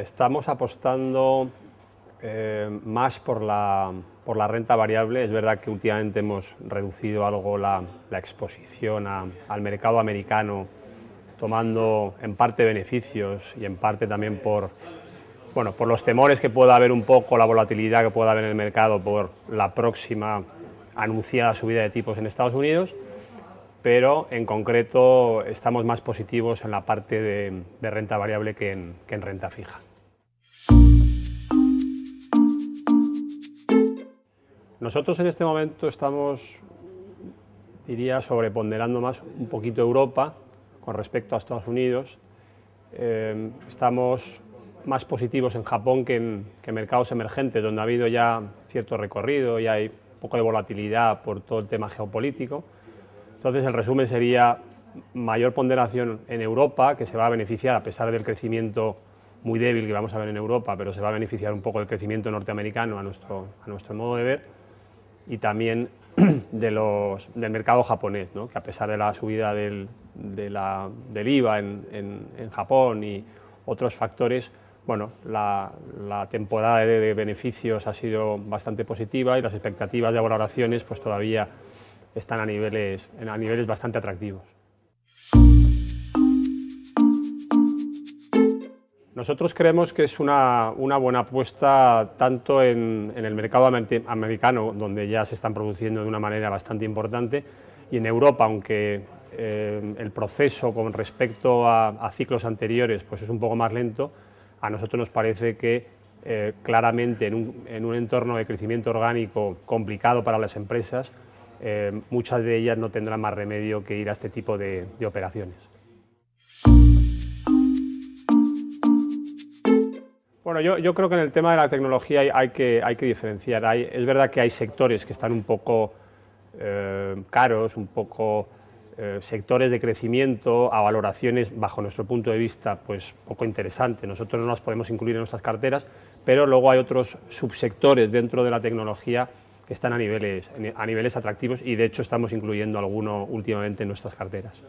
estamos apostando eh, más por la, renta variable. Es verdad que últimamente hemos reducido algo la, exposición al mercado americano, tomando en parte beneficios y en parte también por, bueno, por los temores que pueda haber un poco, la volatilidad que pueda haber en el mercado por la próxima anunciada subida de tipos en Estados Unidos pero en concreto estamos más positivos en la parte de, renta variable que en renta fija. Nosotros en este momento estamos, diría, sobreponderando más un poquito Europa con respecto a Estados Unidos. Eh, estamos más positivos en Japón que en mercados emergentes, donde ha habido ya cierto recorrido y hay un poco de volatilidad por todo el tema geopolítico. Entonces, el resumen sería mayor ponderación en Europa, que se va a beneficiar, a pesar del crecimiento muy débil que vamos a ver en Europa, pero se va a beneficiar un poco del crecimiento norteamericano a a nuestro modo de ver y también de los, del mercado japonés, que a pesar de la subida del, del IVA en, Japón y otros factores, bueno, la, temporada de, beneficios ha sido bastante positiva y las expectativas de valoraciones pues, todavía están a niveles, a niveles bastante atractivos. Nosotros creemos que es una, buena apuesta tanto en, el mercado americano, donde ya se están produciendo de una manera bastante importante, y en Europa, aunque eh, el proceso con respecto a, ciclos anteriores pues, es un poco más lento, a nosotros nos parece que eh, claramente en un, entorno de crecimiento orgánico complicado para las empresas, eh, muchas de ellas no tendrán más remedio que ir a este tipo de operaciones. Bueno, yo, creo que en el tema de la tecnología hay, que, diferenciar. es verdad que hay sectores que están un poco eh, caros, un poco eh, sectores de crecimiento a valoraciones, bajo nuestro punto de vista, pues poco interesantes. Nosotros no nos podemos incluir en nuestras carteras, pero luego hay otros subsectores dentro de la tecnología que están a niveles, a niveles atractivos y de hecho estamos incluyendo alguno últimamente en nuestras carteras.